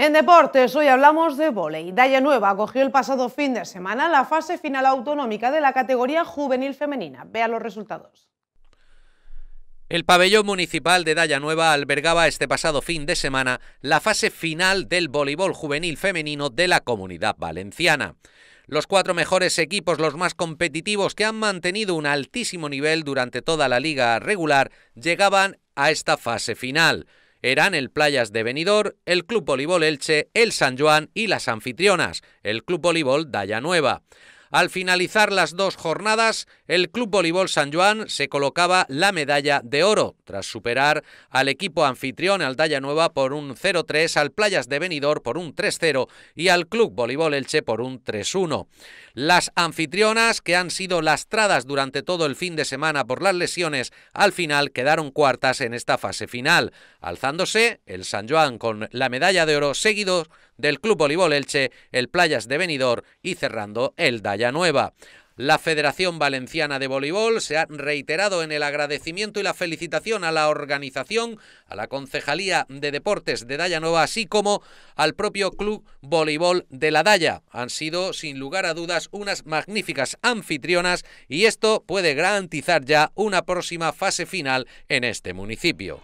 En deportes, hoy hablamos de voleibol. Daya Nueva acogió el pasado fin de semana la fase final autonómica de la categoría juvenil femenina. Vea los resultados. El pabellón municipal de Daya Nueva albergaba este pasado fin de semana la fase final del voleibol juvenil femenino de la comunidad valenciana. Los cuatro mejores equipos, los más competitivos que han mantenido un altísimo nivel durante toda la liga regular, llegaban a esta fase final eran el Playas de Benidorm, el Club Voleibol Elche, el San Juan y las anfitrionas, el Club Voleibol Dalla Nueva. Al finalizar las dos jornadas, el Club Voleibol San Juan se colocaba la medalla de oro, tras superar al equipo anfitrión Aldaya Nueva por un 0-3, al Playas de Benidorm por un 3-0 y al Club Voleibol Elche por un 3-1. Las anfitrionas, que han sido lastradas durante todo el fin de semana por las lesiones, al final quedaron cuartas en esta fase final, alzándose el San Juan con la medalla de oro seguido del Club Voleibol Elche, el Playas de Benidorm y cerrando el Daya la Federación Valenciana de Voleibol se ha reiterado en el agradecimiento y la felicitación a la organización, a la Concejalía de Deportes de Nueva, así como al propio Club Voleibol de la Daya. Han sido, sin lugar a dudas, unas magníficas anfitrionas y esto puede garantizar ya una próxima fase final en este municipio.